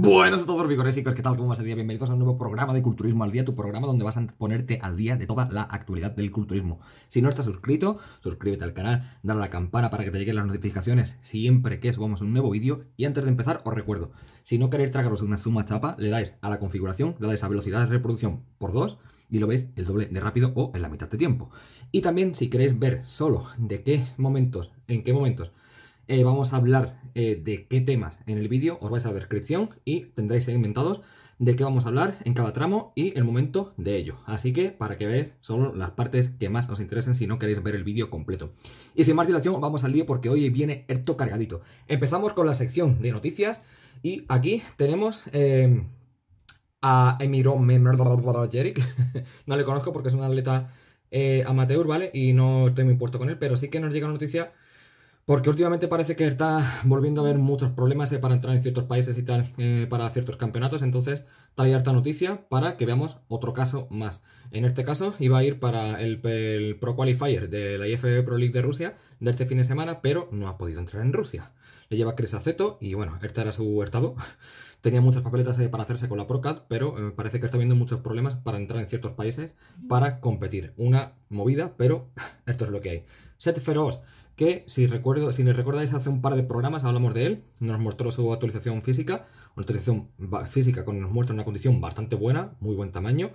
¡Buenos a todos, vigorésicos, ¿qué tal? ¿Cómo vas el día? Bienvenidos a un nuevo programa de Culturismo al Día, tu programa donde vas a ponerte al día de toda la actualidad del culturismo. Si no estás suscrito, suscríbete al canal, dale a la campana para que te lleguen las notificaciones siempre que subamos un nuevo vídeo. Y antes de empezar, os recuerdo, si no queréis tragaros una suma chapa, le dais a la configuración, le dais a velocidad de reproducción por 2 y lo veis el doble de rápido o en la mitad de tiempo. Y también si queréis ver solo de qué momentos, en qué momentos eh, vamos a hablar eh, de qué temas en el vídeo, os vais a la descripción y tendréis segmentados de qué vamos a hablar en cada tramo y el momento de ello. Así que para que veáis solo las partes que más os interesen si no queréis ver el vídeo completo. Y sin más dilación, vamos al lío porque hoy viene harto cargadito. Empezamos con la sección de noticias y aquí tenemos... Em, a Emiro Jeric, no le conozco porque es un atleta eh, amateur, ¿vale? Y no estoy muy puesto con él, pero sí que nos llega una noticia porque últimamente parece que está volviendo a haber muchos problemas eh, para entrar en ciertos países y tal, eh, para ciertos campeonatos. Entonces, y harta noticia para que veamos otro caso más. En este caso, iba a ir para el, Pro Qualifier de la IFB Pro League de Rusia de este fin de semana, pero no ha podido entrar en Rusia. Le lleva Chris Aceto y bueno, este era su estado. Tenía muchas papeletas para hacerse con la ProCat, pero eh, parece que está habiendo muchos problemas para entrar en ciertos países para competir. Una movida, pero esto es lo que hay. Set Feroz que si, recuerdo, si recordáis hace un par de programas hablamos de él, nos mostró su actualización física, una actualización física con nos muestra una condición bastante buena, muy buen tamaño,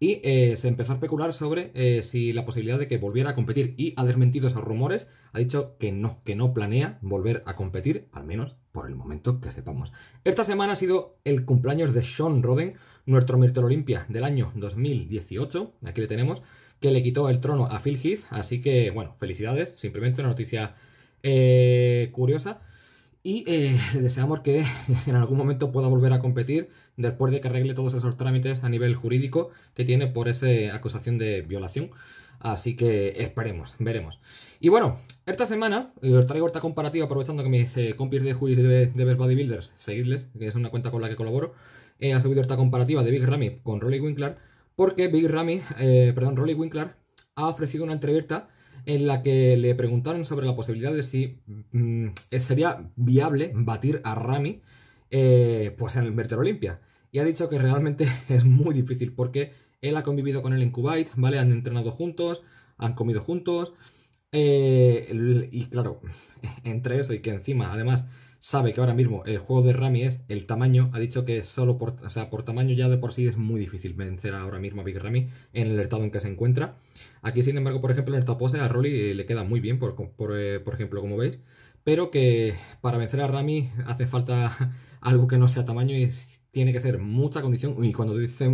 y eh, se empezó a especular sobre eh, si la posibilidad de que volviera a competir y ha desmentido esos rumores, ha dicho que no, que no planea volver a competir, al menos por el momento que sepamos. Esta semana ha sido el cumpleaños de Sean Roden, nuestro Mirtel Olimpia del año 2018, aquí le tenemos, le quitó el trono a Phil Heath. Así que, bueno, felicidades. Simplemente una noticia eh, curiosa. Y eh, deseamos que en algún momento pueda volver a competir después de que arregle todos esos trámites a nivel jurídico que tiene por esa acusación de violación. Así que esperemos, veremos. Y bueno, esta semana eh, os traigo esta comparativa aprovechando que mis eh, compis de juicio de, de Best Bodybuilders, seguidles, que es una cuenta con la que colaboro, eh, ha subido esta comparativa de Big Ramy con Rolly Winkler porque Big Ramy, eh, perdón, Rolly Winkler, ha ofrecido una entrevista en la que le preguntaron sobre la posibilidad de si mm, eh, sería viable batir a Rami eh, pues en el Mercer Olimpia. Y ha dicho que realmente es muy difícil porque él ha convivido con él en Kuwait, ¿vale? Han entrenado juntos, han comido juntos. y claro, entre eso y que encima, además, sabe que ahora mismo el juego de Rami es el tamaño, ha dicho que solo por, o sea, por tamaño ya de por sí es muy difícil vencer ahora mismo a Big Ramy en el estado en que se encuentra. Aquí, sin embargo, por ejemplo, en esta pose a Rolly le queda muy bien, por, eh, ejemplo, como veis, pero que para vencer a Rami hace falta algo que no sea tamaño y tiene que ser mucha condición, y cuando dice,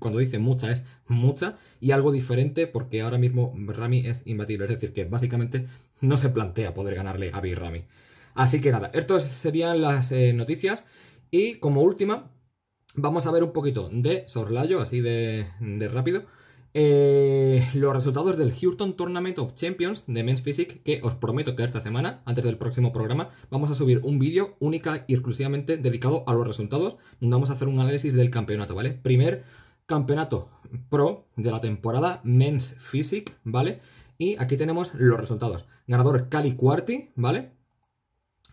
cuando dice mucha es mucha, y algo diferente porque ahora mismo Rami es imbatible, es decir, que básicamente no se plantea poder ganarle a Big Rami. Así que nada, estas serían las eh, noticias. Y como última, vamos a ver un poquito de Sorlayo, así de, rápido. Eh, los resultados del Hurton Tournament of Champions de Men's Physics, que os prometo que esta semana, antes del próximo programa, vamos a subir un vídeo única y exclusivamente dedicado a los resultados, vamos a hacer un análisis del campeonato, ¿vale? Primer campeonato pro de la temporada Men's Physics, ¿vale? Y aquí tenemos los resultados. Ganador Cali Cuarti, ¿vale?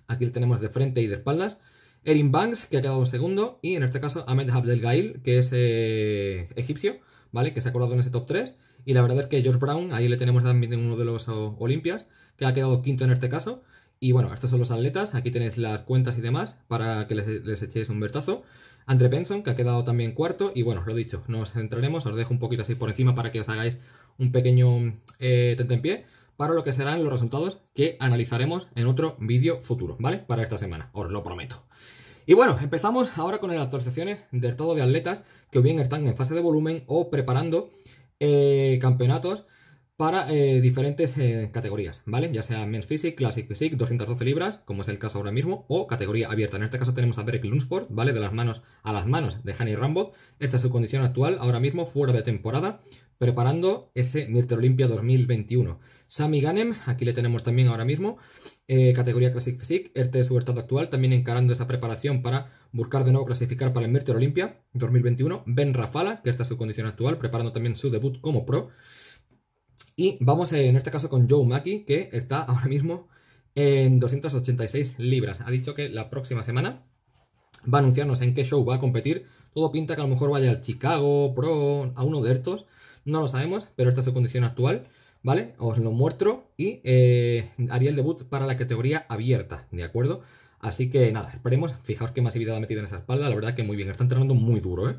Aquí le tenemos de frente y de espaldas. Erin Banks, que ha quedado en segundo. Y en este caso, Ahmed Abdelgail, que es eh, egipcio, ¿vale? Que se ha colado en ese top 3. Y la verdad es que George Brown, ahí le tenemos también uno de los Olimpias, que ha quedado quinto en este caso. Y bueno, estos son los atletas, aquí tenéis las cuentas y demás para que les, echéis un vertazo. Andre Benson, que ha quedado también cuarto. Y bueno, lo he dicho, nos centraremos, os dejo un poquito así por encima para que os hagáis un pequeño eh, tentempié para lo que serán los resultados que analizaremos en otro vídeo futuro, ¿vale? Para esta semana, os lo prometo. Y bueno, empezamos ahora con las actualizaciones del estado de atletas que o bien están en fase de volumen o preparando eh, campeonatos para eh, diferentes eh, categorías, ¿vale? Ya sea Men's Physique, Classic Physique, 212 libras, como es el caso ahora mismo, o categoría abierta. En este caso tenemos a Derek Lunsford, ¿vale? De las manos a las manos de Hanny Rambo. Esta es su condición actual, ahora mismo fuera de temporada, preparando ese Mirter Olympia 2021. Sammy Ganem, aquí le tenemos también ahora mismo, eh, categoría Classic Physique. Este es su estado actual, también encarando esa preparación para buscar de nuevo clasificar para el Mirter Olympia 2021. Ben Rafala, que esta es su condición actual, preparando también su debut como pro. Y vamos eh, en este caso con Joe Mackey, que está ahora mismo en 286 libras. Ha dicho que la próxima semana va a anunciarnos en qué show va a competir. Todo pinta que a lo mejor vaya al Chicago, Pro, a uno de estos. No lo sabemos, pero esta es su condición actual. ¿Vale? Os lo muestro y eh, haría el debut para la categoría abierta, ¿de acuerdo? Así que nada, esperemos. Fijaos qué masividad ha metido en esa espalda. La verdad que muy bien. Está entrenando muy duro, ¿eh?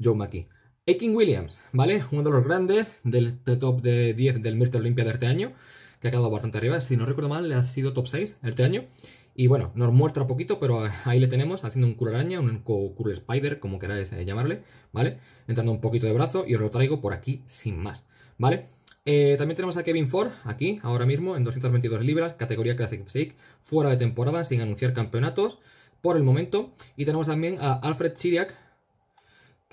Joe Mackie. Ekin Williams, ¿vale? Uno de los grandes del top de 10 del Mirta Olimpia de este año, que ha quedado bastante arriba. Si no recuerdo mal, le ha sido top 6 este año. Y bueno, nos muestra poquito, pero ahí le tenemos haciendo un cool araña, un curl spider, como queráis eh, llamarle, ¿vale? Entrando un poquito de brazo y os lo traigo por aquí sin más, ¿vale? Eh, también tenemos a Kevin Ford aquí, ahora mismo, en 222 libras, categoría Classic Shake, fuera de temporada, sin anunciar campeonatos por el momento. Y tenemos también a Alfred Chiriak,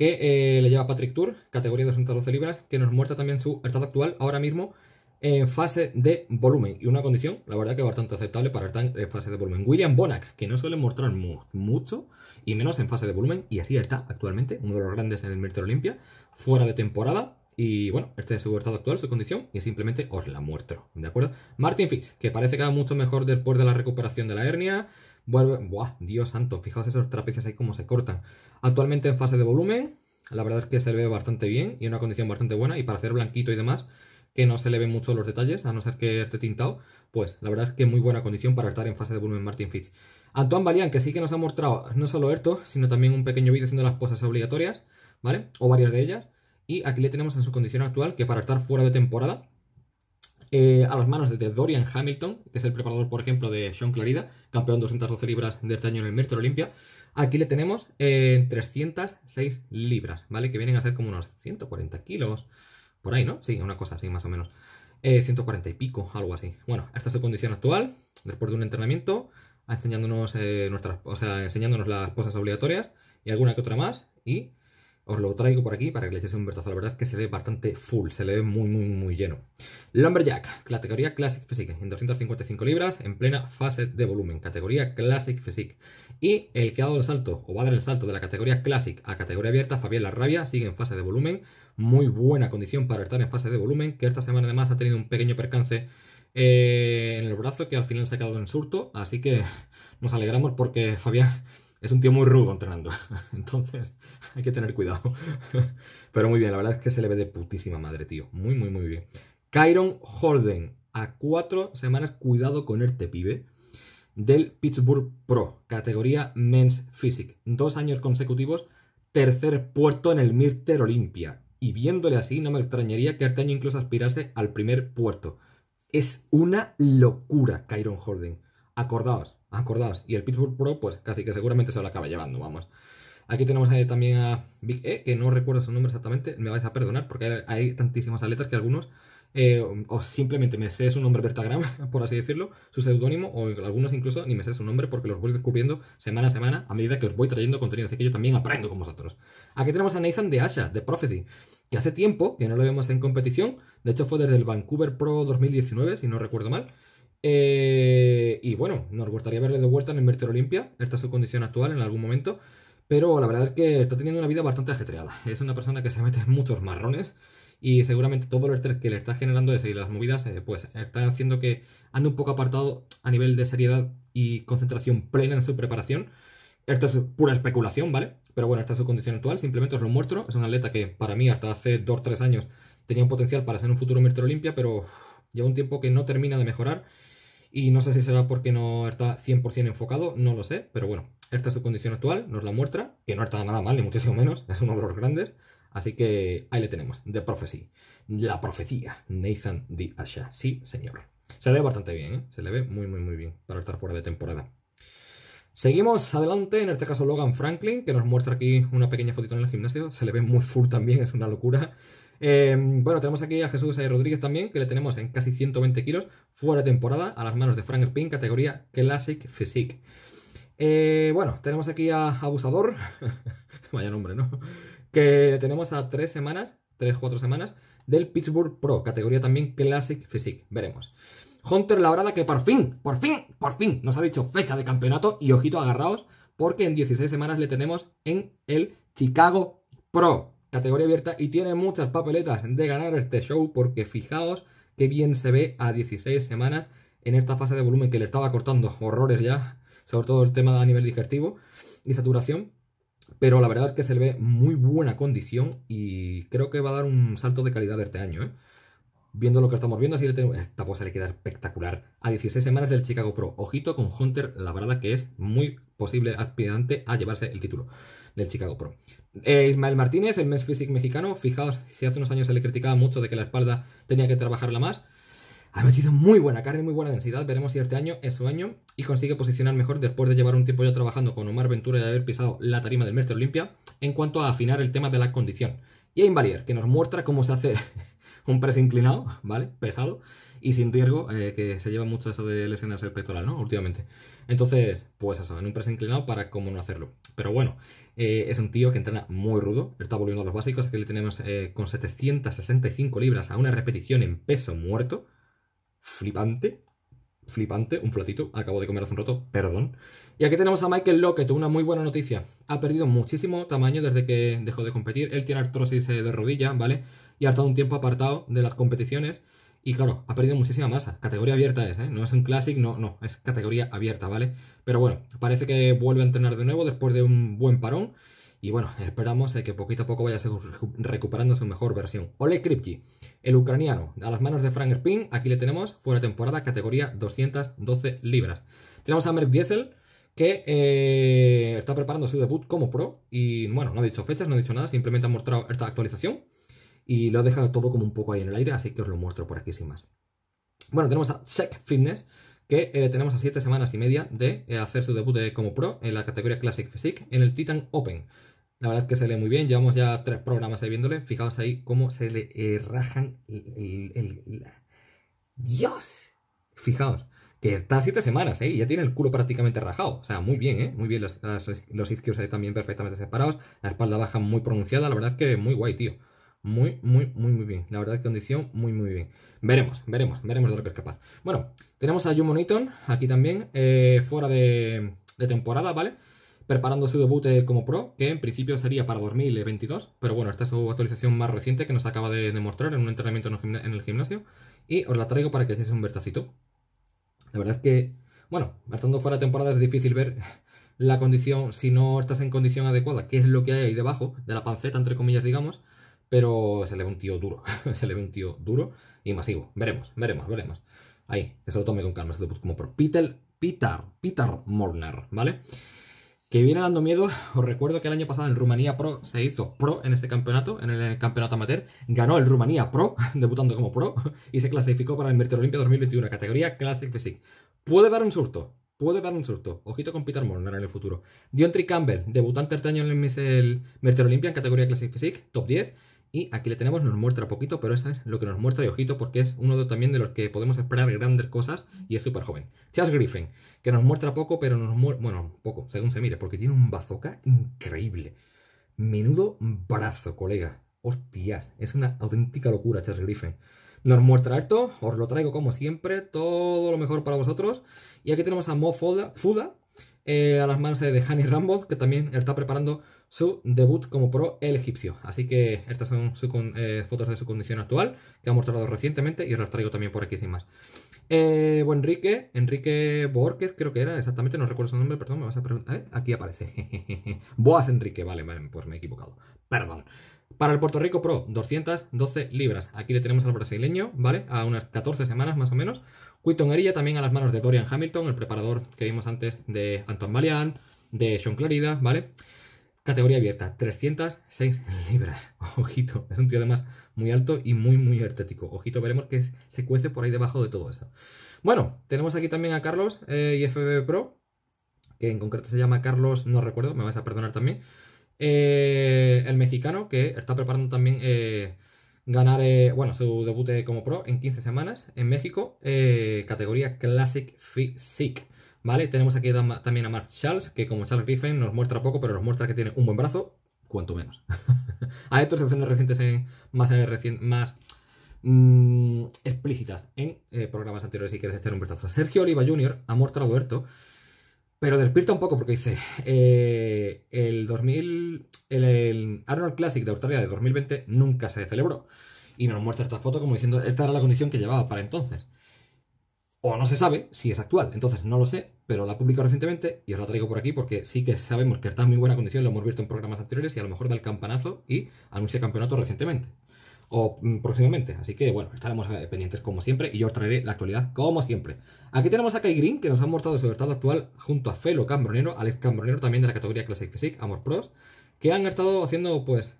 que eh, le lleva Patrick Tour, categoría 212 libras, que nos muestra también su estado actual ahora mismo en fase de volumen. Y una condición, la verdad, que bastante aceptable para estar en fase de volumen. William Bonac, que no suele mostrar mucho, y menos en fase de volumen, y así está actualmente, uno de los grandes en el Mirte Olimpia, fuera de temporada. Y bueno, este es su estado actual, su condición, y simplemente os la muestro, ¿de acuerdo? Martin Fitch, que parece que va mucho mejor después de la recuperación de la hernia. Vuelve, ¡buah! Dios santo, fijaos esos trapecios ahí como se cortan. Actualmente en fase de volumen, la verdad es que se le ve bastante bien y en una condición bastante buena. Y para hacer blanquito y demás, que no se le ven mucho los detalles, a no ser que esté tintado, pues la verdad es que muy buena condición para estar en fase de volumen Martin Fitch. Antoine Valiant, que sí que nos ha mostrado no solo esto, sino también un pequeño vídeo haciendo las cosas obligatorias, ¿vale? O varias de ellas. Y aquí le tenemos en su condición actual, que para estar fuera de temporada, eh, a las manos de Dorian Hamilton, que es el preparador, por ejemplo, de Sean Clarida, campeón 212 libras de este año en el Mister Olimpia. Aquí le tenemos 306 eh, libras, ¿vale? Que vienen a ser como unos 140 kilos, por ahí, ¿no? Sí, una cosa así, más o menos. 140 eh, y pico, algo así. Bueno, esta es su condición actual, después de un entrenamiento, enseñándonos, nuestras, o sea, enseñándonos las cosas obligatorias y alguna que otra más. Y os lo traigo por aquí para que le echéis un vistazo. La verdad es que se ve bastante full, se le ve muy, muy, muy lleno. Lumberjack, categoría Classic Physique, en 255 libras, en plena fase de volumen, categoría Classic Physique. Y el que ha dado el salto, o va a dar el salto de la categoría Classic a categoría abierta, Fabián rabia sigue en fase de volumen. Muy buena condición para estar en fase de volumen, que esta semana además ha tenido un pequeño percance eh, en el brazo que al final se ha quedado en surto. Así que nos alegramos porque Fabián es un tío muy rudo entrenando. Entonces, hay que tener cuidado. Pero muy bien, la verdad es que se le ve de putísima madre, tío. Muy, muy, muy bien. Kyron Holden, a cuatro semanas, cuidado con este pibe, del Pittsburgh Pro, categoría Men's Physics. Dos años consecutivos, tercer puerto en el Mr Olympia. Y viéndole así, no me extrañaría que este año incluso aspirase al primer puerto. Es una locura, Kyron Holden. Acordaos, acordados. Y el Pittsburgh Pro, pues casi que seguramente se lo acaba llevando, vamos. Aquí tenemos también a Big E, que no recuerdo su nombre exactamente, me vais a perdonar porque hay, tantísimos tantísimas atletas que algunos, eh, o simplemente me sé su nombre vertagram, por así decirlo, su seudónimo, o algunos incluso ni me sé su nombre porque los voy descubriendo semana a semana a medida que os voy trayendo contenido, así que yo también aprendo con vosotros. Aquí tenemos a Nathan de Asha, de Prophecy, que hace tiempo que no lo vemos en competición, de hecho fue desde el Vancouver Pro 2019, si no recuerdo mal, eh, y bueno, nos gustaría verle de vuelta en el Merter Olimpia. Esta es su condición actual en algún momento. Pero la verdad es que está teniendo una vida bastante ajetreada. Es una persona que se mete en muchos marrones. Y seguramente todo el estrés que le está generando de seguir las movidas, eh, pues está haciendo que ande un poco apartado a nivel de seriedad y concentración plena en su preparación. Esto es pura especulación, ¿vale? Pero bueno, esta es su condición actual. Simplemente os lo muestro. Es un atleta que para mí hasta hace 2-3 años tenía un potencial para ser un futuro Merter Olimpia, pero Lleva un tiempo que no termina de mejorar y no sé si será porque no está 100% enfocado, no lo sé, pero bueno, esta es su condición actual, nos la muestra, que no está nada mal, ni muchísimo menos, es uno de los grandes, así que ahí le tenemos, The Prophecy, la profecía, Nathan D. Asha, sí señor. Se le ve bastante bien, ¿eh? se le ve muy muy muy bien para estar fuera de temporada. Seguimos adelante, en este caso Logan Franklin, que nos muestra aquí una pequeña fotito en el gimnasio, se le ve muy full también, es una locura. Eh, bueno, tenemos aquí a Jesús eh, Rodríguez también, que le tenemos en casi 120 kilos, fuera de temporada, a las manos de Frank Erpin, categoría Classic Physique. Eh, bueno, tenemos aquí a Abusador, vaya nombre, ¿no? Que tenemos a tres semanas, tres, 4 semanas, del Pittsburgh Pro, categoría también Classic Physique, veremos. Hunter Labrada, que por fin, por fin, por fin nos ha dicho fecha de campeonato y ojito agarraos, porque en 16 semanas le tenemos en el Chicago Pro categoría abierta y tiene muchas papeletas de ganar este show porque fijaos qué bien se ve a 16 semanas en esta fase de volumen que le estaba cortando horrores ya, sobre todo el tema a nivel digestivo y saturación. Pero la verdad es que se le ve muy buena condición y creo que va a dar un salto de calidad este año. ¿eh? Viendo lo que estamos viendo, así le tenemos... Esta cosa le queda espectacular. A 16 semanas del Chicago Pro. Ojito con Hunter, la verdad que es muy posible aspirante a llevarse el título del Chicago Pro. Eh, Ismael Martínez, el mes físico mexicano, fijaos si hace unos años se le criticaba mucho de que la espalda tenía que trabajarla más. Ha metido muy buena carne, muy buena densidad. Veremos si este año es su año y consigue posicionar mejor después de llevar un tiempo ya trabajando con Omar Ventura y haber pisado la tarima del Mestre Olimpia en cuanto a afinar el tema de la condición. Y a Invalier, que nos muestra cómo se hace un press inclinado, ¿vale? Pesado y sin riesgo, eh, que se lleva mucho eso de lesiones el pectoral, ¿no? Últimamente. Entonces, pues eso, en un press inclinado para cómo no hacerlo. Pero bueno, eh, es un tío que entrena muy rudo, está volviendo a los básicos, aquí le tenemos eh, con 765 libras a una repetición en peso muerto, flipante, flipante, un platito, acabo de comer hace un rato, perdón. Y aquí tenemos a Michael Lockett, una muy buena noticia. Ha perdido muchísimo tamaño desde que dejó de competir. Él tiene artrosis de rodilla, ¿vale? Y ha estado un tiempo apartado de las competiciones. Y claro, ha perdido muchísima masa. Categoría abierta es, ¿eh? No es un Classic, no, no, es categoría abierta, ¿vale? Pero bueno, parece que vuelve a entrenar de nuevo después de un buen parón. Y bueno, esperamos eh, que poquito a poco vaya a recuperando su mejor versión. Ole Kripke, el ucraniano, a las manos de Frank Spin, aquí le tenemos, fuera temporada, categoría 212 libras. Tenemos a Merck Diesel, que eh, está preparando su debut como pro. Y bueno, no ha dicho fechas, no ha dicho nada, simplemente ha mostrado esta actualización y lo ha dejado todo como un poco ahí en el aire, así que os lo muestro por aquí sin más. Bueno, tenemos a Check Fitness, que eh, tenemos a 7 semanas y media de eh, hacer su debut de, eh, como pro en la categoría Classic Physique en el Titan Open. La verdad es que se lee muy bien, llevamos ya tres programas ahí viéndole, fijaos ahí cómo se le rajan el, ¡Dios! Fijaos, que está siete semanas, ¿eh? ya tiene el culo prácticamente rajado. O sea, muy bien, ¿eh? Muy bien, los, los, isquios ahí también perfectamente separados, la espalda baja muy pronunciada, la verdad es que muy guay, tío muy, muy, muy, muy bien. La verdad, que condición muy, muy bien. Veremos, veremos, veremos de lo que es capaz. Bueno, tenemos a Jumon Eaton aquí también, eh, fuera de, temporada, ¿vale? Preparando su debut eh, como pro, que en principio sería para 2022, pero bueno, esta es su actualización más reciente que nos acaba de demostrar en un entrenamiento en el gimnasio. Y os la traigo para que veáis un vertacito. La verdad es que, bueno, estando fuera de temporada es difícil ver la condición, si no estás en condición adecuada, qué es lo que hay ahí debajo de la panceta, entre comillas, digamos pero se le ve un tío duro, se le ve un tío duro y masivo. Veremos, veremos, veremos. Ahí, eso se lo tome con calma, se lo como por Peter, Peter, Peter morner ¿vale? Que viene dando miedo, os recuerdo que el año pasado en Rumanía Pro se hizo pro en este campeonato, en el campeonato amateur, ganó el Rumanía Pro, debutando como pro, y se clasificó para el Inverter Olimpia 2021, categoría Classic Physique. Puede dar un surto, puede dar un surto. Ojito con Peter Morner en el futuro. Tri Campbell, debutante este año en el Mercer Olimpia en categoría Classic Physique, top 10. Y aquí le tenemos, nos muestra poquito, pero esta es lo que nos muestra Y ojito porque es uno también de los que podemos esperar grandes cosas y es súper joven. Chas Griffin, que nos muestra poco, pero nos muestra, bueno, poco, según se mire, porque tiene un bazooka increíble. Menudo brazo, colega. Hostias, es una auténtica locura Chas Griffin. Nos muestra esto, os lo traigo como siempre, todo lo mejor para vosotros. Y aquí tenemos a Mo Fuda, eh, a las manos de Hani Rambo, que también está preparando su debut como pro el egipcio. Así que estas son eh, fotos de su condición actual que ha mostrado recientemente y os las traigo también por aquí sin más. Eh, Enrique, Enrique Borges creo que era exactamente, no recuerdo su nombre, perdón, me vas a preguntar. ¿eh? Aquí aparece. Boas Enrique, vale, pues me he equivocado. Perdón. Para el Puerto Rico Pro, 212 libras. Aquí le tenemos al brasileño, ¿vale? A unas 14 semanas más o menos. Quinton Herilla, también a las manos de Dorian Hamilton, el preparador que vimos antes de Antoine Malian, de Sean Clarida, ¿vale? Categoría abierta, 306 libras. Ojito, es un tío además muy alto y muy, muy estético Ojito, veremos que se cuece por ahí debajo de todo eso. Bueno, tenemos aquí también a Carlos eh, Pro, que en concreto se llama Carlos, no recuerdo, me vas a perdonar también. Eh, el mexicano, que está preparando también eh, ganar, eh, bueno, su debut como pro en 15 semanas en México, categoría Classic Physique. ¿Vale? Tenemos aquí también a Mark Charles, que como Charles Griffin nos muestra poco, pero nos muestra que tiene un buen brazo, cuanto menos. Hay actuaciones recientes más, eh, más mm, explícitas en eh, programas anteriores si quieres hacer un vistazo. Sergio Oliva Jr. ha mostrado esto. pero despierta un poco porque dice, eh, el 2000, el, el Arnold Classic de Australia de 2020 nunca se celebró. Y nos muestra esta foto como diciendo, esta era la condición que llevaba para entonces o no se sabe si es actual. Entonces no lo sé, pero la publicó recientemente y os la traigo por aquí porque sí que sabemos que está en muy buena condición, lo hemos visto en programas anteriores y a lo mejor da el campanazo y anuncia campeonato recientemente o mm, próximamente. Así que bueno, estaremos eh, pendientes como siempre y yo os traeré la actualidad como siempre. Aquí tenemos a Kai Green que nos ha mostrado su estado actual junto a Felo Cambronero, Alex Cambronero también de la categoría Classic Physique, Amor Pros, que han estado haciendo pues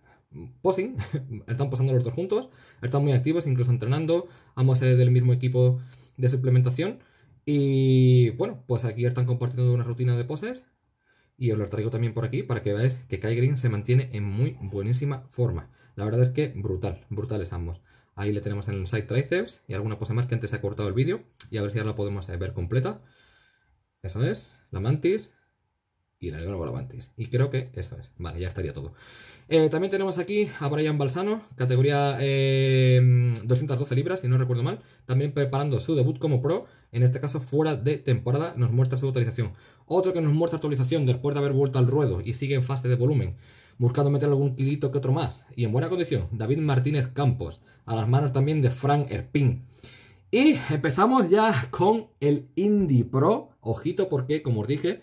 posing, están posando los dos juntos, están muy activos, incluso entrenando, ambos eh, del mismo equipo de suplementación. Y bueno, pues aquí están compartiendo una rutina de poses. Y os lo traigo también por aquí para que veáis que Kai Green se mantiene en muy buenísima forma. La verdad es que brutal, brutales ambos. Ahí le tenemos en el side triceps y alguna pose más que antes se ha cortado el vídeo. Y a ver si ahora la podemos ver completa. Eso es, la mantis, y el negro Y creo que eso es. Vale, ya estaría todo. Eh, también tenemos aquí a Brian Balsano, categoría 212 eh, libras, si no recuerdo mal. También preparando su debut como pro, en este caso fuera de temporada, nos muestra su actualización. Otro que nos muestra actualización después de haber vuelto al ruedo y sigue en fase de volumen, buscando meter algún kilito que otro más. Y en buena condición, David Martínez Campos, a las manos también de Frank Erpin. Y empezamos ya con el Indie Pro. Ojito porque, como os dije,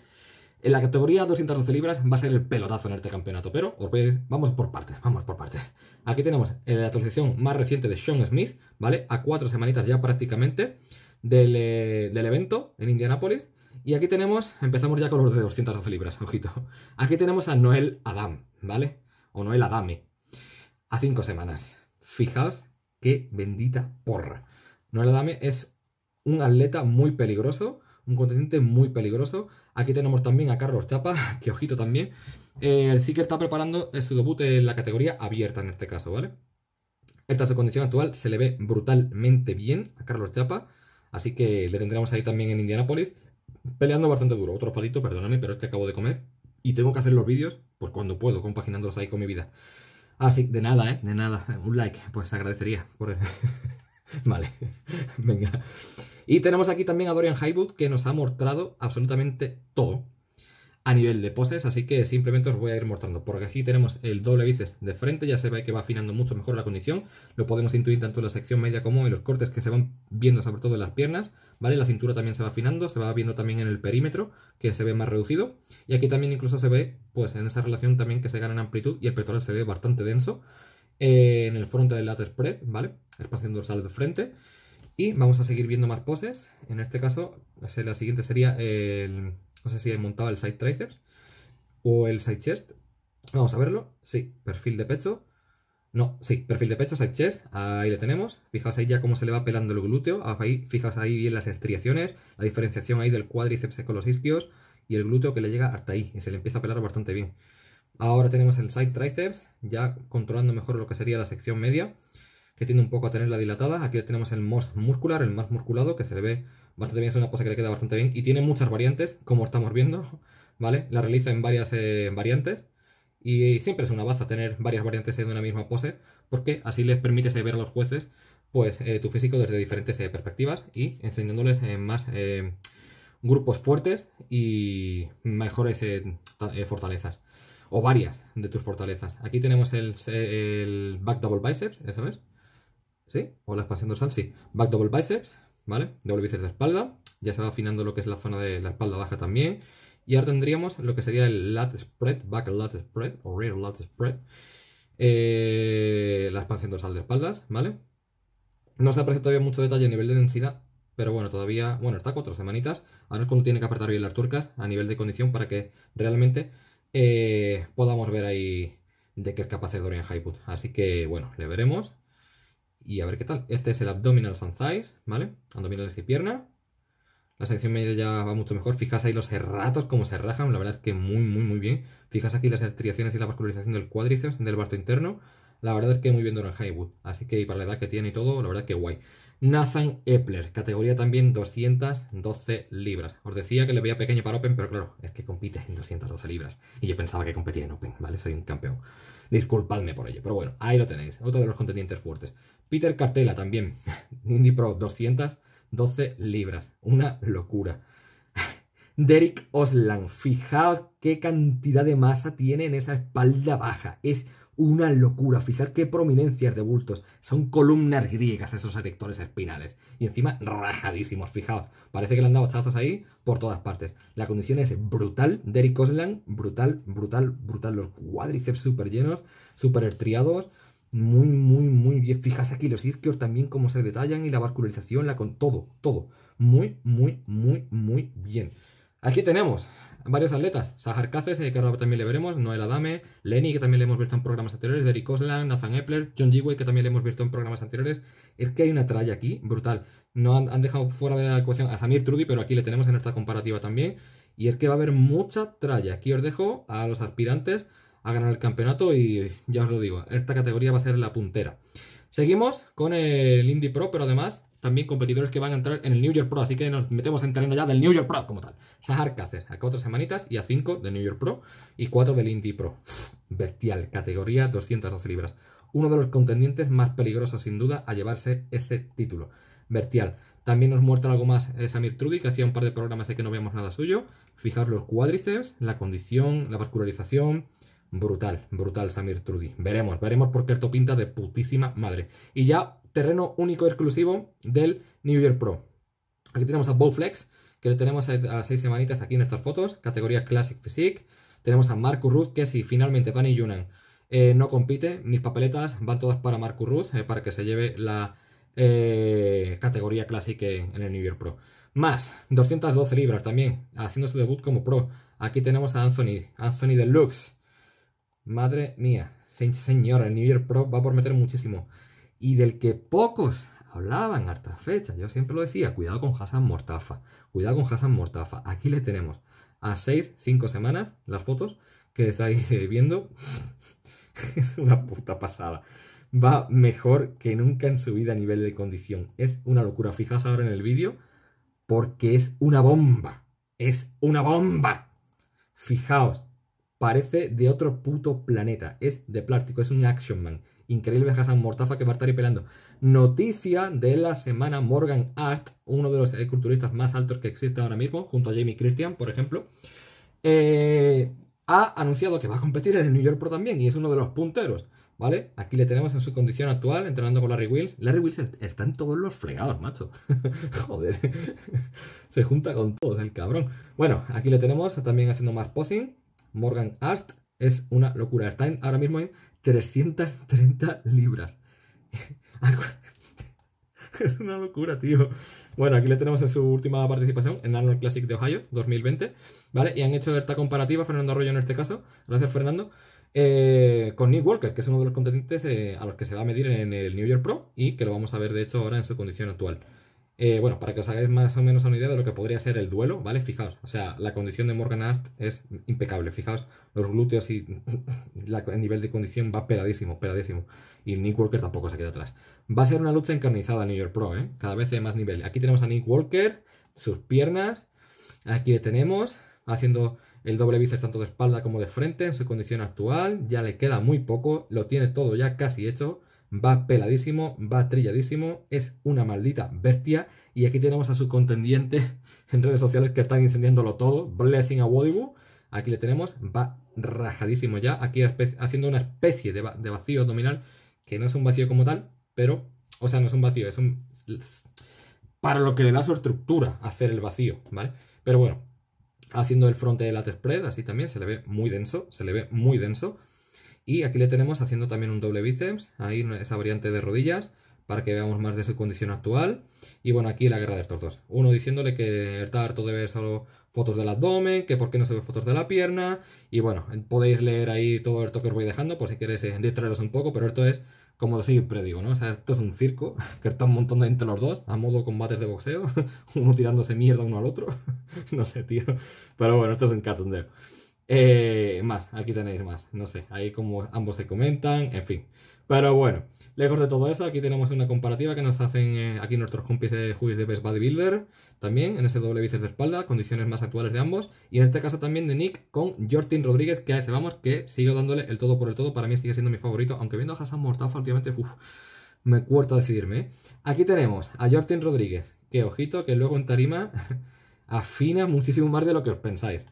en la categoría 212 libras va a ser el pelotazo en este campeonato, pero os decir, vamos por partes, vamos por partes. Aquí tenemos la actualización más reciente de Sean Smith, ¿vale? A cuatro semanitas ya prácticamente del, eh, del evento en Indianápolis. Y aquí tenemos, empezamos ya con los de 212 libras, ojito. Aquí tenemos a Noel Adam, ¿vale? O Noel Adame. A cinco semanas. Fijaos qué bendita porra. Noel Adame es un atleta muy peligroso un contendiente muy peligroso. Aquí tenemos también a Carlos Chapa, que ojito también. Eh, el Seeker está preparando su debut en la categoría abierta en este caso, ¿vale? Esta es su condición actual, se le ve brutalmente bien a Carlos Chapa, así que le tendremos ahí también en Indianápolis, peleando bastante duro. Otro palito, perdóname, pero es que acabo de comer y tengo que hacer los vídeos, pues cuando puedo, compaginándolos ahí con mi vida. Así, ah, de nada, ¿eh? De nada. Un like, pues agradecería. vale, venga. Y tenemos aquí también a Dorian Highwood que nos ha mostrado absolutamente todo a nivel de poses, así que simplemente os voy a ir mostrando. Porque aquí tenemos el doble bíceps de frente, ya se ve que va afinando mucho mejor la condición, lo podemos intuir tanto en la sección media como en los cortes que se van viendo sobre todo en las piernas, ¿vale? La cintura también se va afinando, se va viendo también en el perímetro, que se ve más reducido, y aquí también incluso se ve, pues en esa relación también que se gana en amplitud y el pectoral se ve bastante denso, eh, en el frente del lat spread, ¿vale? el sal de frente, y vamos a seguir viendo más poses. En este caso, la siguiente sería el... No sé si he montado el side triceps o el side chest. Vamos a verlo. Sí, perfil de pecho. No, sí, perfil de pecho, side chest. Ahí le tenemos. Fijaos ahí ya cómo se le va pelando el glúteo. Ah, ahí, fijaos ahí bien las estriaciones, la diferenciación ahí del cuádriceps con los isquios y el glúteo que le llega hasta ahí y se le empieza a pelar bastante bien. Ahora tenemos el side triceps, ya controlando mejor lo que sería la sección media que tiende un poco a tenerla dilatada. Aquí tenemos el most muscular, el más musculado, que se le ve bastante bien, es una pose que le queda bastante bien. Y tiene muchas variantes, como estamos viendo, ¿vale? La realiza en varias eh, variantes. Y siempre es una baza tener varias variantes en una misma pose, porque así les permite ver a los jueces pues, eh, tu físico desde diferentes eh, perspectivas y enseñándoles más grupos fuertes y mejores fortalezas o varias de tus fortalezas. Aquí tenemos el, el back double biceps, ¿sabes? ¿sí? O la expansión dorsal, sí. Back double biceps, ¿vale? Doble bíceps de espalda. Ya se va afinando lo que es la zona de la espalda baja también. Y ahora tendríamos lo que sería el lat spread, back lat spread o rear lat spread. Eh, la expansión dorsal de espaldas, ¿vale? No se aprecia todavía mucho detalle a nivel de densidad, pero bueno, todavía, bueno, está cuatro semanitas. Ahora es cuando tiene que apretar bien las turcas a nivel de condición para que realmente eh, podamos ver ahí de qué es capaz de Dorian Highput. Así que bueno, le veremos y a ver qué tal. Este es el abdominal and thighs, ¿vale? Abdominales y pierna. La sección media ya va mucho mejor. fijas ahí los serratos como se rajan. La verdad es que muy, muy, muy bien. fijas aquí las estriaciones y la vascularización del cuádriceps, del vasto interno. La verdad es que muy bien Doran Highwood. Así que para la edad que tiene y todo, la verdad que guay. Nathan Epler, categoría también 212 libras. Os decía que le veía pequeño para Open, pero claro, es que compite en 212 libras. Y yo pensaba que competía en Open, ¿vale? Soy un campeón. Disculpadme por ello, pero bueno, ahí lo tenéis. Otro de los contendientes fuertes. Peter Cartela también, Indie Pro, 212 libras, una locura. Derek Osland. fijaos qué cantidad de masa tiene en esa espalda baja, es una locura, Fijar qué prominencias de bultos, son columnas griegas esos erectores espinales, y encima rajadísimos, fijaos, parece que le han dado chazos ahí por todas partes. La condición es brutal, Derek Osland, brutal, brutal, brutal, los cuádriceps súper llenos, súper estriados, muy, muy, muy bien. fijas aquí los isquios también cómo se detallan y la vascularización, la con todo, todo. Muy, muy, muy, muy bien. Aquí tenemos varios atletas. Sahar Cáceres, eh, que ahora también le veremos, Noel Adame, Lenny, que también le hemos visto en programas anteriores, Derek Oslan, Nathan Epler, John Dewey, que también le hemos visto en programas anteriores. Es que hay una tralla aquí brutal. No han, dejado fuera de la ecuación a Samir trudi pero aquí le tenemos en nuestra comparativa también. Y es que va a haber mucha tralla. Aquí os dejo a los aspirantes a ganar el campeonato y ya os lo digo, esta categoría va a ser la puntera. Seguimos con el Indy Pro, pero además también competidores que van a entrar en el New York Pro, así que nos metemos en terreno ya del New York Pro como tal. Sahar Cáceres, a cuatro semanitas y a cinco del New York Pro y cuatro del Indy Pro. bestial, categoría 212 libras. Uno de los contendientes más peligrosos sin duda a llevarse ese título. Vertial. También nos muestra algo más eh, Samir Trudy, que hacía un par de programas de que no veíamos nada suyo. Fijaros los cuádriceps, la condición, la vascularización, Brutal, brutal Samir Trudy. Veremos, veremos qué esto pinta de putísima madre. Y ya terreno único exclusivo del New York Pro. Aquí tenemos a Bowflex, que lo tenemos a, seis semanitas aquí en estas fotos, categoría Classic Physique. Tenemos a Marco Ruth, que si finalmente Pani Yunan eh, no compite, mis papeletas van todas para Marco Ruth, eh, para que se lleve la eh, categoría Classic en, el New Year Pro. Más 212 libras también, haciendo su debut como pro. Aquí tenemos a Anthony, Anthony Deluxe Madre mía, señor, el New Pro va por meter muchísimo. Y del que pocos hablaban hasta fecha. Yo siempre lo decía, cuidado con Hassan Mortafa. Cuidado con Hassan Mortafa. Aquí le tenemos a 6, 5 semanas las fotos que estáis eh, viendo. es una puta pasada. Va mejor que nunca en su vida a nivel de condición. Es una locura. Fijaos ahora en el vídeo porque es una bomba. Es una bomba. Fijaos, parece de otro puto planeta. Es de plástico, es un Action Man. Increíble Hassan Mortafa que va a estar ahí peleando. Noticia de la semana, Morgan Ast, uno de los culturistas más altos que existe ahora mismo, junto a Jamie Christian, por ejemplo, eh, ha anunciado que va a competir en el New York Pro también y es uno de los punteros. ¿Vale? Aquí le tenemos en su condición actual, entrenando con Larry Wills. Larry Wills está en todos los fregados, macho. Joder. Se junta con todos, el cabrón. Bueno, aquí le tenemos también haciendo más posing. Morgan Ast es una locura. Está ahora mismo en 330 libras. es una locura, tío. Bueno, aquí le tenemos en su última participación en Arnold Classic de Ohio 2020, ¿vale? Y han hecho esta comparativa, Fernando Arroyo en este caso, gracias Fernando, eh, con Nick Walker, que es uno de los contendientes eh, a los que se va a medir en el New York Pro y que lo vamos a ver de hecho ahora en su condición actual. Eh, bueno, para que os hagáis más o menos una idea de lo que podría ser el duelo, ¿vale? Fijaos, o sea, la condición de Morgan Ast es impecable. Fijaos, los glúteos y el nivel de condición va peladísimo, peladísimo. Y Nick Walker tampoco se queda atrás. Va a ser una lucha encarnizada New York Pro, ¿eh? Cada vez hay más nivel. Aquí tenemos a Nick Walker, sus piernas. Aquí le tenemos haciendo el doble bíceps tanto de espalda como de frente en su condición actual. Ya le queda muy poco, lo tiene todo ya casi hecho va peladísimo, va trilladísimo, es una maldita bestia. Y aquí tenemos a su contendiente en redes sociales que están incendiándolo todo. Blessing a Wodibu. Aquí le tenemos, va rajadísimo ya. Aquí haciendo una especie de, vacío abdominal, que no es un vacío como tal, pero, o sea, no es un vacío, es un. Para lo que le da su estructura hacer el vacío, ¿vale? Pero bueno, haciendo el fronte de la spread, así también se le ve muy denso, se le ve muy denso. Y aquí le tenemos haciendo también un doble bíceps, ahí esa variante de rodillas, para que veamos más de su condición actual. Y bueno, aquí la guerra de estos dos. Uno diciéndole que el tarto debe ver solo fotos del abdomen, que por qué no se ve fotos de la pierna. Y bueno, podéis leer ahí todo esto que os voy dejando por si queréis eh, distraeros un poco, pero esto es como siempre digo, ¿no? O sea, esto es un circo, que está un montón entre los dos, a modo combates de boxeo, uno tirándose mierda uno al otro. no sé, tío. Pero bueno, esto es un catondeo. Eh, más, aquí tenéis más, no sé, ahí como ambos se comentan, en fin. Pero bueno, lejos de todo eso, aquí tenemos una comparativa que nos hacen eh, aquí nuestros compis de Juiz de Best Bodybuilder, también en ese doble bíceps de espalda, condiciones más actuales de ambos, y en este caso también de Nick con Jortin Rodríguez, que a ese vamos, que sigo dándole el todo por el todo, para mí sigue siendo mi favorito, aunque viendo a Hassan Mortafa últimamente, me cuesta decidirme. ¿eh? Aquí tenemos a Jortin Rodríguez, que ojito, que luego en tarima afina muchísimo más de lo que os pensáis.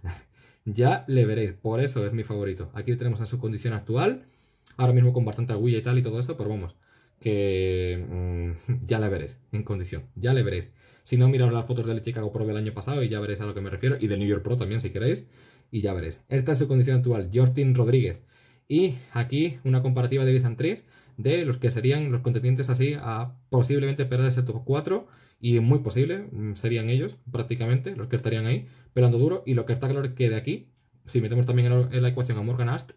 Ya le veréis, por eso es mi favorito. Aquí tenemos a su condición actual, ahora mismo con bastante agüilla y tal y todo esto, pero vamos, que mm, ya le veréis en condición, ya le veréis. Si no, mirad las fotos del Chicago Pro del año pasado y ya veréis a lo que me refiero, y del New York Pro también si queréis, y ya veréis. Esta es su condición actual, Jortin Rodríguez. Y aquí una comparativa de Bison 3 de los que serían los contendientes así a posiblemente perder ese top 4 y muy posible mm, serían ellos prácticamente los que estarían ahí pelando duro y lo que está claro que de aquí, si metemos también en la ecuación a Morgan Ast,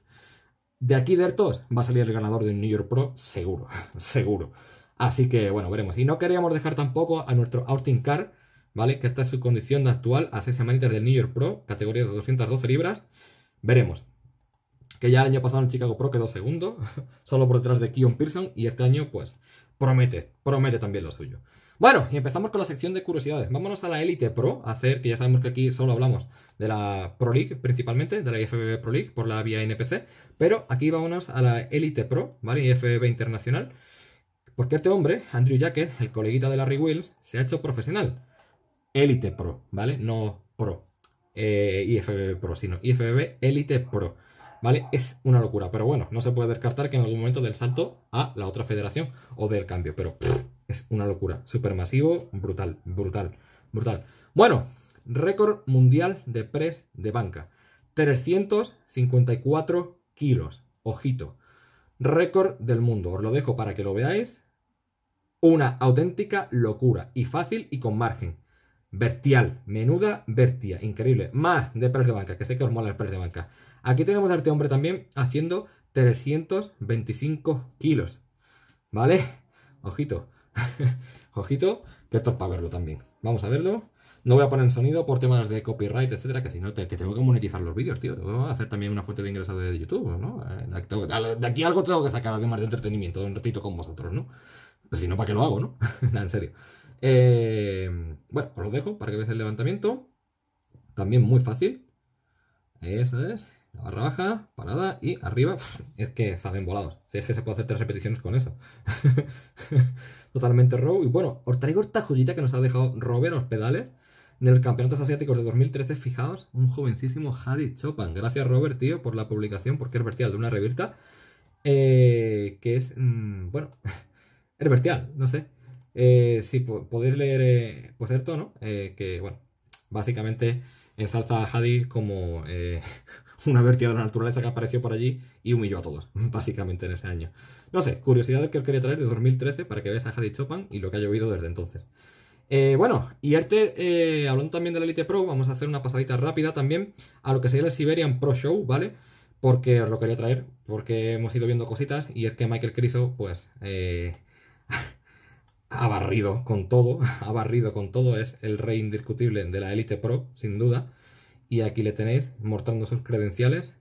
de aquí de todos va a salir el ganador de New York Pro seguro, seguro. Así que bueno, veremos. Y no queríamos dejar tampoco a nuestro Austin car ¿vale? Que está en su condición de actual a 6 semanitas del New York Pro, categoría de 212 libras. Veremos, que ya el año pasado en Chicago Pro quedó segundo, solo por detrás de Keon Pearson, y este año, pues, promete, promete también lo suyo. Bueno, y empezamos con la sección de curiosidades. Vámonos a la Elite Pro, a hacer, que ya sabemos que aquí solo hablamos de la Pro League principalmente, de la IFBB Pro League por la vía NPC, pero aquí vámonos a la Elite Pro, ¿vale? IFBB Internacional, porque este hombre, Andrew Jacket, el coleguita de Larry Wills, se ha hecho profesional. Elite Pro, ¿vale? No Pro, eh, IFBB Pro, sino IFBB Elite Pro. ¿vale? Es una locura, pero bueno, no se puede descartar que en algún momento del salto a la otra federación o del cambio, pero es una locura, súper masivo, brutal, brutal, brutal. Bueno, récord mundial de press de banca, 354 kilos, ojito, récord del mundo, os lo dejo para que lo veáis, una auténtica locura y fácil y con margen. Vertial, menuda vertia, increíble. Más de press de banca, que sé que os mola el press de banca. Aquí tenemos a este hombre también haciendo 325 kilos, ¿vale? Ojito, ojito, que esto es para verlo también. Vamos a verlo. No voy a poner sonido por temas de copyright, etcétera, que si no, que tengo que monetizar los vídeos, tío. Tengo que hacer también una fuente de ingresos de YouTube, ¿no? Eh, de aquí algo tengo que sacar, además de entretenimiento, un ratito con vosotros, ¿no? Pues si no, ¿para qué lo hago, no? en serio. Eh, bueno, os lo dejo para que veáis el levantamiento. También muy fácil. Eso es. La barra baja, parada y arriba. Es que salen volados. Si es que se puede hacer tres repeticiones con eso. Totalmente row. Y bueno, os traigo esta joyita que nos ha dejado Robert los pedales. En los Campeonatos Asiáticos de 2013, fijaos, un jovencísimo Hadi Chopan. Gracias, Robert, tío, por la publicación, porque es vertial, de una revista. Eh, que es, mm, bueno, es vertial, no sé. Eh, sí, podéis leer, eh, por pues cierto ¿no? Eh, que, bueno, básicamente ensalza a Hadi como... una vertida de la naturaleza que apareció por allí y humilló a todos, básicamente en ese año. No sé, curiosidades que os quería traer de 2013 para que veáis a Hadi Chopin y lo que ha llovido desde entonces. Eh, bueno, y este, hablando también de la Elite Pro, vamos a hacer una pasadita rápida también a lo que sería el Siberian Pro Show, ¿vale? Porque os lo quería traer, porque hemos ido viendo cositas y es que Michael Criso, pues, eh, ha barrido con todo, ha barrido con todo, es el rey indiscutible de la Elite Pro, sin duda. Y aquí le tenéis mostrando sus credenciales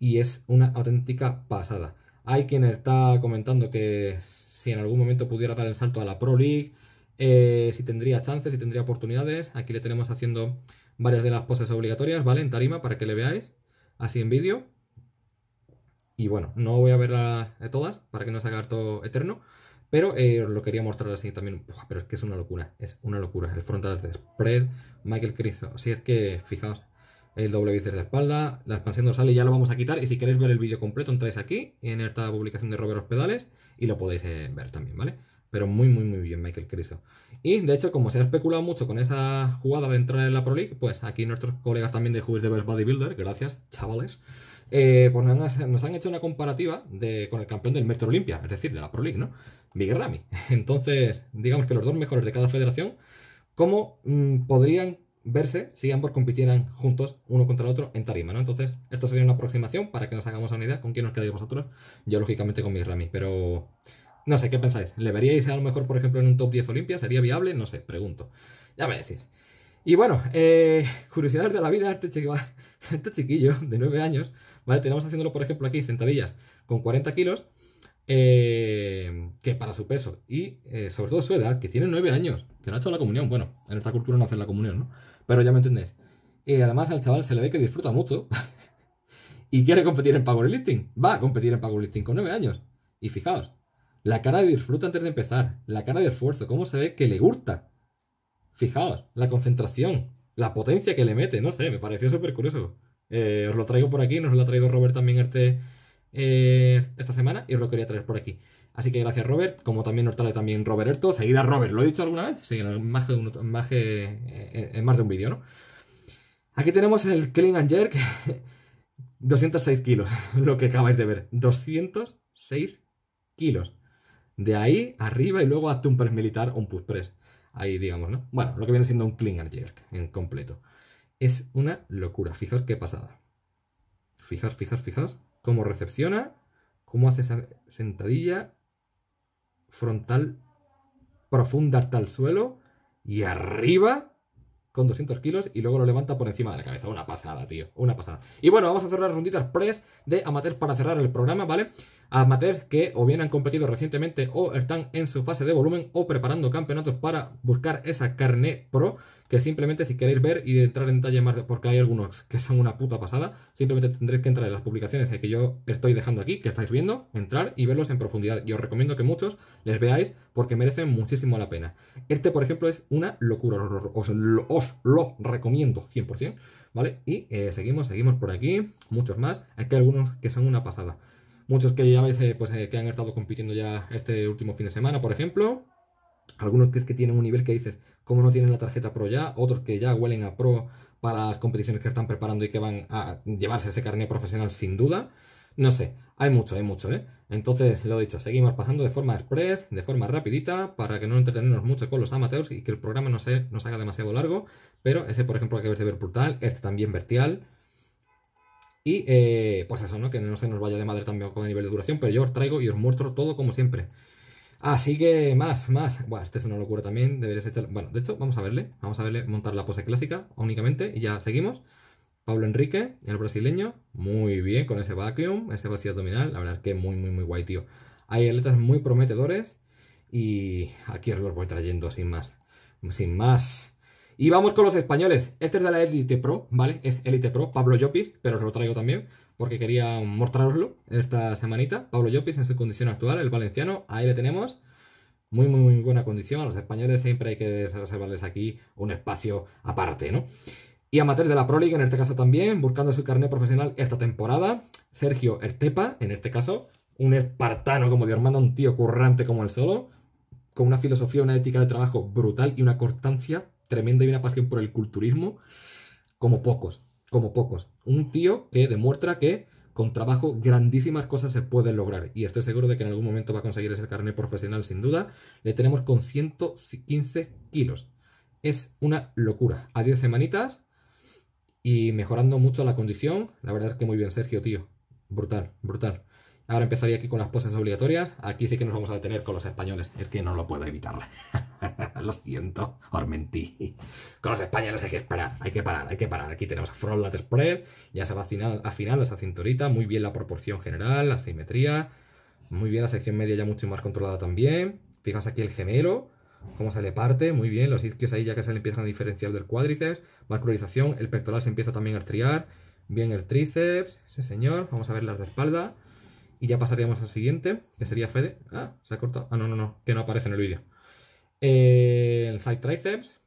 y es una auténtica pasada. Hay quien está comentando que si en algún momento pudiera dar el salto a la Pro League, eh, si tendría chances, si tendría oportunidades. Aquí le tenemos haciendo varias de las poses obligatorias, ¿vale? En tarima para que le veáis, así en vídeo. Y bueno, no voy a verlas todas para que no se haga harto eterno, pero eh, lo quería mostrar así también. pero es que es una locura, es una locura. El frontal de spread, Michael Crizo. Si es que, fijaos, el doble bíceps de espalda, la expansión sale y ya lo vamos a quitar. Y si queréis ver el vídeo completo, entráis aquí en esta publicación de Robert Hospedales y lo podéis eh, ver también, ¿vale? Pero muy, muy, muy bien Michael Criso. Y de hecho, como se ha especulado mucho con esa jugada de entrar en la Pro League, pues aquí nuestros colegas también de Juventus de Best Bodybuilder, gracias, chavales, eh, pues nos han, hecho una comparativa de, con el campeón del Metro Olimpia, es decir, de la Pro League, ¿no? Big Ramy. Entonces, digamos que los dos mejores de cada federación, ¿cómo mm, podrían verse si ambos compitieran juntos uno contra el otro en tarima, ¿no? Entonces, esto sería una aproximación para que nos hagamos una idea con quién os quedáis vosotros. Yo, lógicamente, con mis Rami, pero no sé, ¿qué pensáis? ¿Le veríais a lo mejor, por ejemplo, en un top 10 Olimpia? ¿Sería viable? No sé, pregunto. Ya me decís. Y bueno, eh, curiosidades de la vida, este, este chiquillo de 9 años, ¿vale? Tenemos haciéndolo, por ejemplo, aquí, sentadillas con 40 kilos, eh, que para su peso y eh, sobre todo su edad, que tiene 9 años, que no ha hecho la comunión, bueno, en esta cultura no hacen la comunión, ¿no? Pero ya me entendéis. y además, al chaval se le ve que disfruta mucho y quiere competir en powerlifting. Va a competir en powerlifting con 9 años. Y fijaos, la cara de disfruta antes de empezar, la cara de esfuerzo, cómo se ve que le gusta. Fijaos, la concentración, la potencia que le mete, no sé, me pareció súper curioso. Eh, os lo traigo por aquí, nos lo ha traído Robert también este, eh, esta semana y os lo quería traer por aquí. Así que gracias Robert, como también nos trae también Robert Erto. Seguir a Robert, ¿lo he dicho alguna vez? Sí, eh, en más de un, vídeo, ¿no? Aquí tenemos el Clean and Jerk, 206 kilos, lo que acabáis de ver, 206 kilos. De ahí arriba y luego hazte un press militar o un push press. Ahí, digamos, ¿no? Bueno, lo que viene siendo un Clean and Jerk en completo. Es una locura, fijaos qué pasada. Fijaos, fijaos, fijaos cómo recepciona, cómo hace esa sentadilla, frontal profunda hasta el suelo y arriba con 200 kilos y luego lo levanta por encima de la cabeza. Una pasada, tío. Una pasada. Y bueno, vamos a hacer las runditas press de amateurs para cerrar el programa, ¿vale? amateurs que o bien han competido recientemente o están en su fase de volumen o preparando campeonatos para buscar esa carne pro que simplemente si queréis ver y entrar en detalle más porque hay algunos que son una puta pasada simplemente tendréis que entrar en las publicaciones que yo estoy dejando aquí que estáis viendo entrar y verlos en profundidad y os recomiendo que muchos les veáis porque merecen muchísimo la pena este por ejemplo es una locura os, os lo recomiendo 100% ¿vale? y eh, seguimos seguimos por aquí muchos más hay que algunos que son una pasada Muchos que ya veis, eh, pues eh, que han estado compitiendo ya este último fin de semana, por ejemplo. Algunos que, tienen un nivel que dices, como no tienen la tarjeta Pro ya? Otros que ya huelen a Pro para las competiciones que están preparando y que van a llevarse ese carnet profesional sin duda. No sé, hay mucho, hay mucho, ¿eh? Entonces, lo he dicho, seguimos pasando de forma express, de forma rapidita, para que no entretenernos mucho con los amateurs y que el programa no se nos haga demasiado largo. Pero ese, por ejemplo, hay que de ver brutal, este también vertial, y eh, pues eso, ¿no? Que no se nos vaya de madre también con el nivel de duración, pero yo os traigo y os muestro todo como siempre. Así que más, más. Bueno, este es una locura también. Deberías echarlo. Bueno, de hecho, vamos a verle. Vamos a verle montar la pose clásica únicamente y ya seguimos. Pablo Enrique, el brasileño. Muy bien con ese vacuum, ese vacío abdominal. La verdad es que muy, muy, muy guay, tío. Hay letras muy prometedores y aquí os los voy trayendo sin más. Sin más. Y vamos con los españoles. Este es de la Elite Pro, ¿vale? Es Elite Pro, Pablo Llopis, pero os lo traigo también porque quería mostraroslo esta semanita. Pablo Llopis en su condición actual, el valenciano, ahí le tenemos. Muy, muy, buena condición. A los españoles siempre hay que reservarles aquí un espacio aparte, ¿no? Y amateurs de la Pro League, en este caso también, buscando su carnet profesional esta temporada. Sergio Ertepa, en este caso, un espartano como de Armando, un tío currante como el solo, con una filosofía, una ética de trabajo brutal y una constancia tremenda y una pasión por el culturismo como pocos, como pocos. Un tío que demuestra que con trabajo grandísimas cosas se pueden lograr y estoy seguro de que en algún momento va a conseguir ese carnet profesional sin duda. Le tenemos con 115 kilos. Es una locura. A 10 semanitas y mejorando mucho la condición. La verdad es que muy bien, Sergio, tío. Brutal, brutal. Ahora empezaría aquí con las poses obligatorias. Aquí sí que nos vamos a detener con los españoles. Es que no lo puedo evitar. lo siento, os Con los españoles hay que esperar, hay que parar, hay que parar. Aquí tenemos a front lat spread. Ya se va afinando afinado esa cinturita. Muy bien la proporción general, la simetría. Muy bien la sección media ya mucho más controlada también. Fijaos aquí el gemelo. Cómo sale parte, muy bien, los isquios ahí ya que se le empiezan a diferenciar del cuádriceps, Vascularización. el pectoral se empieza también a estriar, bien el tríceps, sí señor, vamos a ver las de espalda, y ya pasaríamos al siguiente, que sería Fede. Ah, se ha cortado. Ah, no, no, no, que no aparece en el vídeo. el side triceps.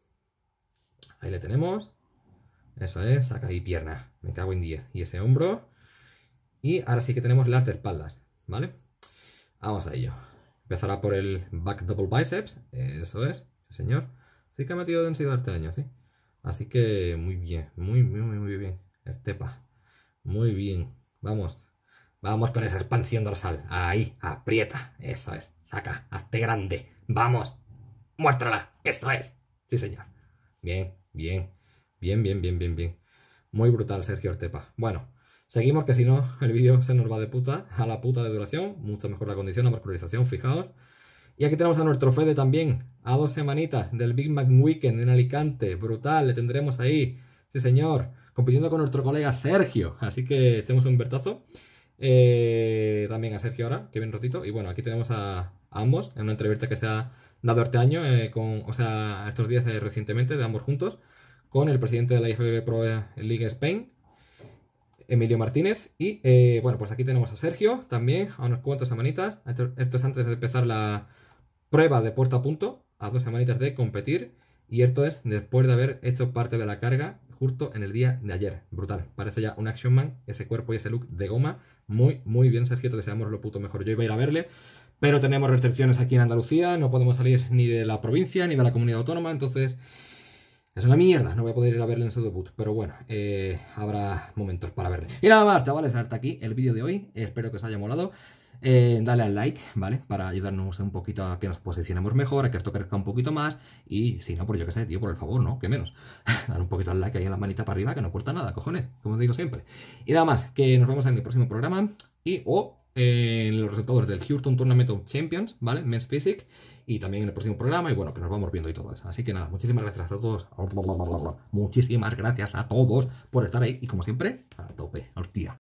Ahí le tenemos. Eso es, saca ahí pierna. Me cago en 10. Y ese hombro. Y ahora sí que tenemos las de espaldas, ¿vale? Vamos a ello. Empezará por el back double biceps. Eso es, señor. Sí que ha metido densidad este año, sí. Así que muy bien, muy, muy, muy bien. Estepa. Muy bien. Vamos, Vamos con esa expansión dorsal. Ahí, aprieta. Eso es. Saca, hazte grande. Vamos. Muéstrala. Eso es. Sí, señor. Bien, bien. Bien, bien, bien, bien, bien. Muy brutal, Sergio Ortepa. Bueno, seguimos que si no, el vídeo se nos va de puta. A la puta de duración. Mucho mejor la condición, la mercurización, fijaos. Y aquí tenemos a nuestro Fede también, a dos semanitas del Big Mac Weekend en Alicante. Brutal, le tendremos ahí. Sí, señor. Compitiendo con nuestro colega Sergio. Así que echemos un vertazo. Eh, también a Sergio ahora, que viene rotito Y bueno, aquí tenemos a, ambos en una entrevista que se ha dado este año, eh, con, o sea, estos días eh, recientemente, de ambos juntos, con el presidente de la IFBB Pro League Spain, Emilio Martínez. Y bueno, pues aquí tenemos a Sergio también, a unos cuantos semanitas. Esto, esto es antes de empezar la prueba de puerta a punto, a dos semanitas de competir. Y esto es después de haber hecho parte de la carga justo en el día de ayer. Brutal. Parece ya un Action Man, ese cuerpo y ese look de goma. Muy, muy bien, Sergio, te deseamos lo puto mejor. Yo iba a ir a verle, pero tenemos restricciones aquí en Andalucía, no podemos salir ni de la provincia ni de la comunidad autónoma, entonces... Es una mierda, no voy a poder ir a verle en su debut, pero bueno, eh, habrá momentos para verle. Y nada más, chavales, hasta aquí el vídeo de hoy. Espero que os haya molado. Eh, dale al like, ¿vale? Para ayudarnos un poquito a que nos posicionemos mejor, a que esto crezca un poquito más. Y si no, por pues yo que sé, tío, por el favor, ¿no? Que menos. Dar un poquito al like ahí en la manita para arriba, que no cuesta nada, cojones, como digo siempre. Y nada más, que nos vemos en el próximo programa y o eh, en los resultados del Houston Tournament of Champions, ¿vale? Men's Physics Y también en el próximo programa, y bueno, que nos vamos viendo y todas. Así que nada, muchísimas gracias a todos. Muchísimas gracias a todos por estar ahí. Y como siempre, a tope, hostia.